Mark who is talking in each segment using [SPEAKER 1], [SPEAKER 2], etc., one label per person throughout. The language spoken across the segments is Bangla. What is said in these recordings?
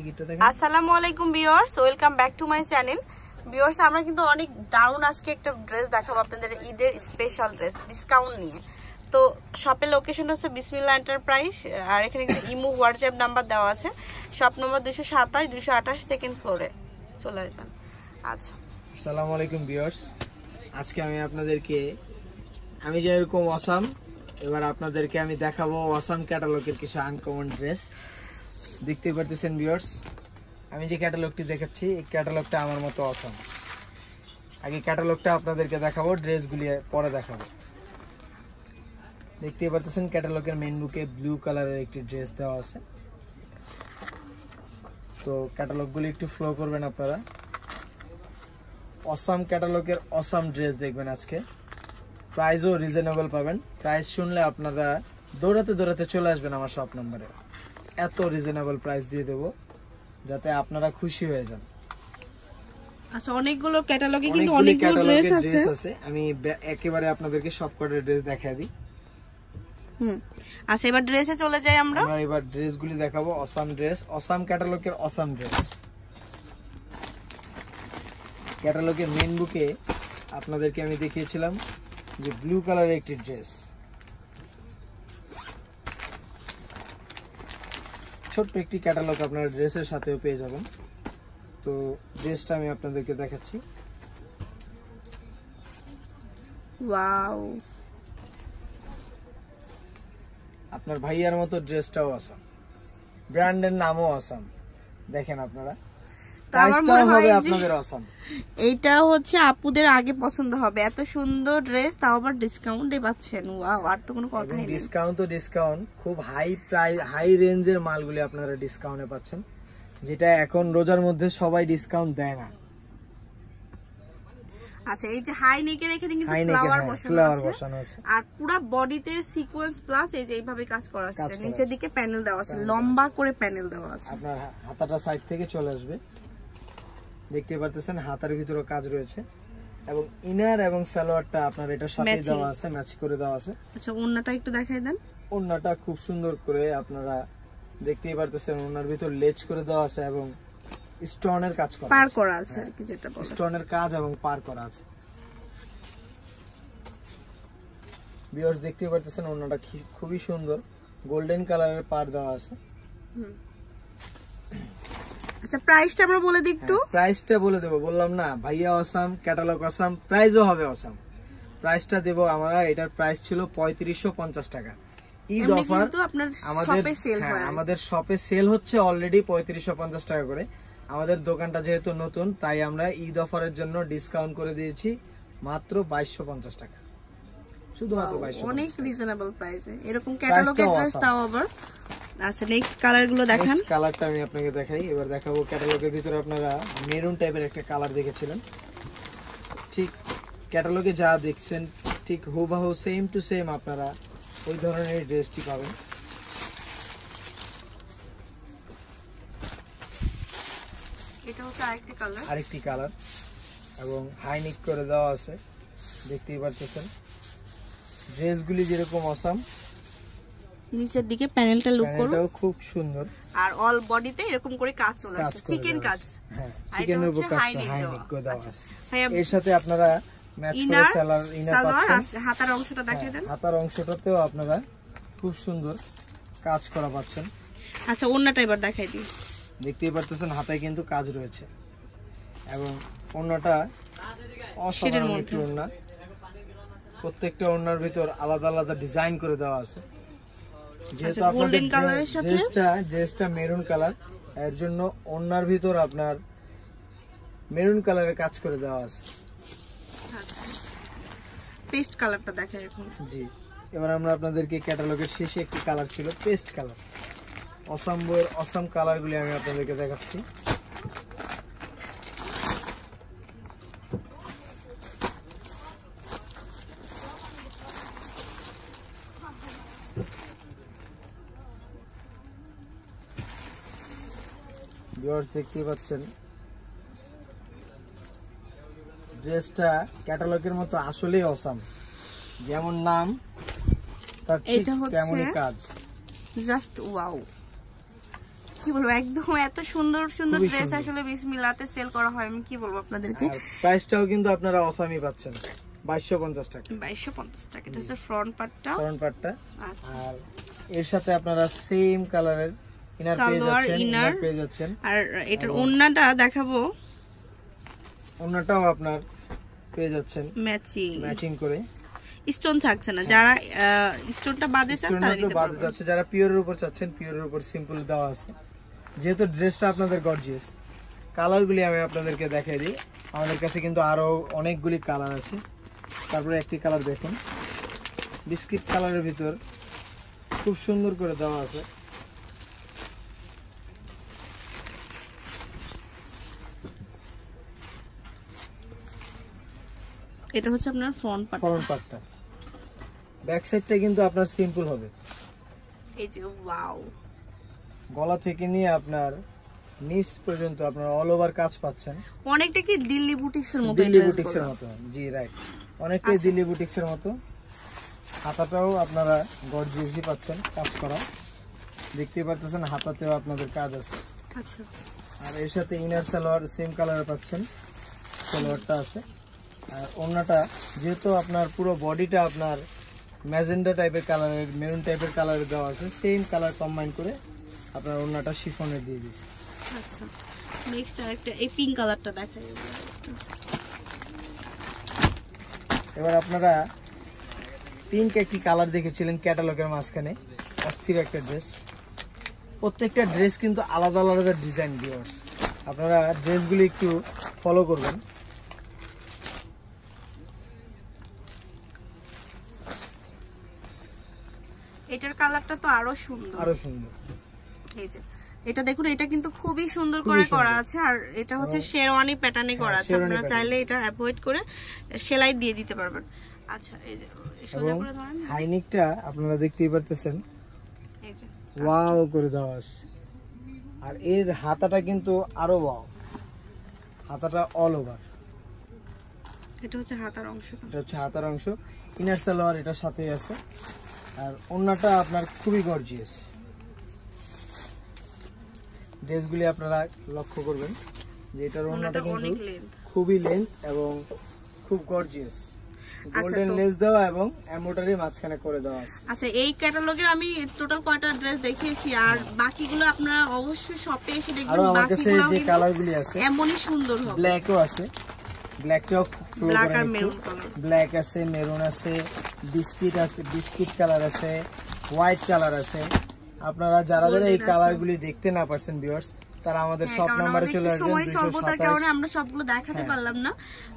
[SPEAKER 1] টিকিটটা দেখেন
[SPEAKER 2] আসসালামু আলাইকুম viewers welcome back to my channel viewers আমরা কিন্তু অনেক দারুন আজকে একটা ড্রেস দেখাবো আপনাদের ঈদের স্পেশাল ড্রেস ডিসকাউন্ট নিয়ে তো শপের লোকেশন হচ্ছে বিসমিল্লা এন্টারপ্রাইজ আর এখানে কিন্তু ইমো হোয়াটসঅ্যাপ নাম্বার দেওয়া আছে শপ নম্বর দুশো সাতাশ দুশো আঠাশ সেকেন্ড ফ্লোরে চলে আসবেন আচ্ছা
[SPEAKER 1] আসসালামু আলাইকুম ভিউয়ার্স আজকে আমি আপনাদেরকে আমি যেরকম অসাম এবার আপনাদেরকে আমি দেখাবো অসাম ক্যাটালগের কিছু আনকমন ড্রেস দেখতেই পারতেছেন ভিউয়ার্স আমি যে ক্যাটালগটি দেখাচ্ছি এই ক্যাটালগটা আমার মতো অসম আগে ক্যাটালগটা আপনাদেরকে দেখাবো ড্রেসগুলি পরে দেখাবো দেখতেই পারতেছেন ক্যাটালগের মেন বুকে ব্লু কালারের একটি ড্রেস দেওয়া আছে তো ক্যাটালগুলি একটু ফ্লো করবেন আপনারা অসাম ক্যাটালগের অসাম ড্রেস দেখবেন আজকে প্রাইজও রিজনেবল পাবেন প্রাইস শুনলে আপনারা দৌড়াতে দৌড়াতে চলে আসবেন আমার শপ নম্বরে এত রিজনেবল প্রাইস দিয়ে দেব যাতে আপনারা খুশি হয়ে যান
[SPEAKER 2] আচ্ছা অনেকগুলো ক্যাটালগে কিন্তু অনেকগুলো ড্রেস আছে
[SPEAKER 1] আমি একেবারে আপনাদেরকে সব ড্রেস দেখায় দিই
[SPEAKER 2] আচ্ছা এবার ড্রেসে চলে যাই আমরা
[SPEAKER 1] দেখাবো ড্রেস ক্যাটালগের ড্রেস ক্যাটালগের মেন বুকে আপনাদেরকে আমি দেখিয়েছিলাম যে ব্লু কালারের একটি ড্রেস ছোট্ট একটি ক্যাটালগ আপনার ড্রেসের সাথেও পেয়ে যাবেন তো ড্রেসটা আমি আপনাদেরকে দেখাচ্ছি আপনার ভাইয়ার মতো ড্রেসটাও আসাম ব্র্যান্ডের নামও আসাম দেখেন আপনারা
[SPEAKER 2] এইটা হচ্ছে আপুদের আগে পছন্দ হবে এত সুন্দর ড্রেস তাও আবার পাচ্ছেন আর তো কোনো কথা
[SPEAKER 1] ডিসকাউন্ট তো ডিসকাউন্ট খুব হাই প্রাইস হাই রেঞ্জের মালগুলি আপনারা ডিসকাউন্টে পাচ্ছেন যেটা এখন রোজার মধ্যে সবাই ডিসকাউন্ট দেয় না
[SPEAKER 2] আচ্ছা এই যে হাই নেকের এখানে কিন্তু হ্যাঁ, আর পুরো বডিতে সিকোয়েন্স প্লাস এই যে এইভাবে কাজ করা আছে নিচের দিকে প্যানেল দেওয়া আছে লম্বা করে প্যানেল দেওয়া আছে আপনার
[SPEAKER 1] হাতাটা সাইড থেকে চলে আসবে দেখতে পারতেছেন হাতার ভিতরে কাজ রয়েছে এবং ইনার এবং সালোয়ারটা আপনার এটা সাথে দেওয়া আছে ম্যাচ করে দেওয়া আছে
[SPEAKER 2] আচ্ছা ওন্নাটা একটু দেখাই দেন
[SPEAKER 1] ওন্নাটা খুব সুন্দর করে আপনারা দেখতেই পারতেছেন ওন্নার ভিতর লেজ করে দেওয়া আছে এবং স্টোনের কাজ করা পার
[SPEAKER 2] করা আছে হ্যাঁ। আর কি যেটা বলে
[SPEAKER 1] স্টোনের কাজ এবং পার করা আছে ভিউয়ার্স দেখতেই পারতেছেন ওন্নাটা খুবই সুন্দর গোল্ডেন কালারের পার দেওয়া আছে হুম আচ্ছা প্রাইসটা আমরা বলে দিই একটু প্রাইসটা হ্যাঁ, বলে বললাম না ভাইয়া অসাম ক্যাটালগ অসাম প্রাইসও হবে অসাম প্রাইসটা আমরা এটার প্রাইস ছিল পঁয়ত্রিশশো পঞ্চাশ টাকা ঈদ অফার আমাদের হ্যাঁ, আমাদের শপে সেল হচ্ছে অলরেডি পঁয়ত্রিশশো পঞ্চাশ টাকা করে আমাদের দোকানটা যেহেতু নতুন তাই আমরা ঈদ অফারের জন্য ডিসকাউন্ট করে দিয়েছি মাত্র বাইশশো পঞ্চাশ টাকা শুধুমাত্র অনেক
[SPEAKER 2] রিজনেবল প্রাইসে এরকম ক্যাটালগ ড্রেস দাও আবার আচ্ছা নেক্সট কালারগুলো
[SPEAKER 1] দেখান কালারটা আমি আপনাকে দেখাই এবার দেখাবো ক্যাটালগের ভিতরে আপনারা মেরুন টাইপের একটা কালার দেখেছিলেন ঠিক ক্যাটালগে যা দেখছেন ঠিক সেম টু সেম আপনারা ওই ধরনের ড্রেসটি পাবেন
[SPEAKER 2] এটা হচ্ছে আরেকটি কালার আরেকটি
[SPEAKER 1] কালার এবং করে দেওয়া আছে দেখতেই ড্রেসগুলি যেরকম অসাম
[SPEAKER 2] নিচের দিকে প্যানেলটা লুক করুন খুব সুন্দর আর অল বডিতে এরকম করে কাজ চলে আসে চিকেন কাজ হ্যাঁ চিকেন কাজ হাই নেক দাও আছে এর সাথে
[SPEAKER 1] আপনারা ম্যাচ করে সালোয়ার ইনার পাচ্ছেন
[SPEAKER 2] হাতার অংশটা হ্যাঁ, দেখিয়ে দেন
[SPEAKER 1] হাতার অংশটাতেও আপনারা খুব সুন্দর কাজ করা পাচ্ছেন
[SPEAKER 2] আচ্ছা ওন্নাটা এবার দেখাই দিই
[SPEAKER 1] দেখতেই পারতেছেন হাতায় কিন্তু কাজ রয়েছে এবং ওন্নাটা অসাধারণ একটি ওন্না প্রত্যেকটা ওন্নার ভিতর আলাদা আলাদা ডিজাইন করে দেওয়া আছে আচ্ছা, যেহেতু ড্রেসটা মেরুন কালার এর জন্য ওনার ভিতর আপনার মেরুন কালারে কাজ করে দেওয়া আছে
[SPEAKER 2] পেস্ট আচ্ছা। কালারটা দেখাই এখন
[SPEAKER 1] জি এবার আমরা আপনাদেরকে ক্যাটালগের শেষে একটি কালার ছিল পেস্ট কালার অসাম অসম কালারগুলি আমি আপনাদেরকে দেখাচ্ছি ভিউয়ার্স দেখতেই পাচ্ছেন ড্রেসটা ক্যাটালগের মতো আসলেই অসাম যেমন নাম তার তেমনই কাজ
[SPEAKER 2] জাস্ট ওয়াও কি বলবো একদম এত সুন্দর সুন্দর ড্রেস আসলে বিসমিল্লাতে সেল করা হয় আমি কি বলবো আপনাদেরকে
[SPEAKER 1] প্রাইসটাও কিন্তু আপনারা অসামি পাচ্ছেন টাকা টাকা ফ্রন্ট আচ্ছা। আর এর সাথে আপনারা সেম কালারের সালোয়ার ইনার
[SPEAKER 2] আর এটার ওন্নাটা দেখাবো
[SPEAKER 1] ওন্নাটাও আপনার পেয়ে যাচ্ছেন ম্যাচিং ম্যাচিং করে
[SPEAKER 2] স্টোন থাকছে না যারা স্টোনটা বাদে চান তারা নিতে
[SPEAKER 1] যাচ্ছে যারা পিওরের উপর চাচ্ছেন পিওরের উপর সিম্পল আছে যেহেতু ড্রেসটা আপনাদের গর্জিয়াস কালারগুলি আমি আপনাদেরকে দেখাই দিই আমাদের কাছে কিন্তু আরো অনেকগুলি কালার আছে তারপরে একটি কালার দেখুন বিস্কিট কালারের ভিতর খুব সুন্দর করে দেওয়া আছে
[SPEAKER 2] এটা হচ্ছে আপনার ফ্রন্ট পার্ট ফ্রন্ট
[SPEAKER 1] পার্টটা ব্যাক সাইডটা কিন্তু আপনার সিম্পল হবে
[SPEAKER 2] এই যে ওয়াও
[SPEAKER 1] গলা থেকে নিয়ে আপনার নিস পর্যন্ত আপনার অল ওভার কাজ পাচ্ছেন
[SPEAKER 2] অনেকটা কি দিল্লি বুটিক্স এর মতো দিল্লি বুটিক্স এর মতো
[SPEAKER 1] জি রাইট অনেকটাই আচ্ছা। দিল্লি বুটিক্স এর মতো হাতাটাও আপনারা গর্জিয়াসই পাচ্ছেন কাজ করা দেখতে পারতেছেন হাতাতেও আপনাদের কাজ আছে আচ্ছা আর এর সাথে ইনার সালোয়ার সেম কালারে পাচ্ছেন সালোয়ারটা আছে আর ওড়নাটা যেহেতু আপনার পুরো বডিটা আপনার ম্যাজেন্ডা টাইপের কালারের মেরুন টাইপের কালারের দেওয়া আছে সেম কালার কম্বাইন করে আপনার ওড়নাটা শিফনে দিয়ে দিয়েছে
[SPEAKER 2] আচ্ছা নেক্সট আরেকটা এই পিঙ্ক কালারটা দেখাই
[SPEAKER 1] এবার আপনারা পিঙ্ক একটি কালার দেখেছিলেন ক্যাটালগের মাঝখানে অস্থির একটা ড্রেস প্রত্যেকটা ড্রেস কিন্তু আলাদা আলাদা ডিজাইন ভিওর্স আপনারা ড্রেসগুলি একটু ফলো করবেন
[SPEAKER 2] এটার কালারটা তো আরো সুন্দর আরো সুন্দর এই যে এটা দেখুন এটা কিন্তু খুবই সুন্দর করে করা আছে আর এটা হচ্ছে শেরওয়ানি প্যাটার্নে করা হ্যাঁ, আছে আপনারা চাইলে এটা অ্যাভয়েড করে সেলাই দিয়ে দিতে পারবেন আচ্ছা এই যে সোজা করে ধরেন
[SPEAKER 1] হাইনিকটা আপনারা দেখতেই পারতেছেন এই যে ওয়াও আচ্ছা। করে দেওয়া আর এর হাতাটা কিন্তু আরো ওয়াও হাতাটা অল ওভার
[SPEAKER 2] এটা হচ্ছে হাতার অংশ
[SPEAKER 1] এটা হচ্ছে হাতার অংশ ইনার সালোয়ার এটার সাথেই আছে আর অন্যটা আপনার খুবই গর্জিয়াস ড্রেসগুলি আপনারা লক্ষ্য করবেন যে এটার অন্যটা কিন্তু খুবই লেন্থ এবং খুব গর্জিয়াস আচ্ছা, মাঝখানে করে দেওয়া আছে
[SPEAKER 2] আচ্ছা এই আমি টোটাল কয়টা ড্রেস দেখিয়েছি আর বাকিগুলো অবশ্যই দেখবেন আছে এমনই সুন্দর
[SPEAKER 1] আছে ব্ল্যাক আর ব্ল্যাক আছে মেরুন আছে বিস্কিট আছে বিস্কিট কালার আছে হোয়াইট কালার আছে আপনারা যারা যারা এই গুলি দেখতে না পারছেন ভিউয়ার্স তারা আমাদের হ্যাঁ, সব নম্বরে সময় কারণে
[SPEAKER 2] আমরা সবগুলো দেখাতে হ্যাঁ। পারলাম না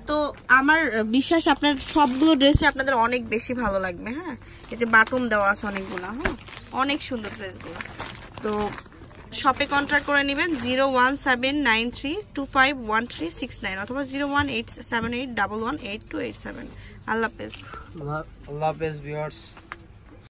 [SPEAKER 2] তো আমার বিশ্বাস আপনার সবগুলো ড্রেসই আপনাদের অনেক বেশি ভালো লাগবে হ্যাঁ এই যে বাটম দেওয়া আছে অনেকগুলো হ্যাঁ অনেক সুন্দর ড্রেসগুলো তো শপে কন্ট্রাক্ট করে নেবেন zero one seven nine three two five one three six nine অথবা zero one eight seven eight double one eight two eight seven আল্লাহ হাফেজ
[SPEAKER 1] আল্লাহ হাফেজ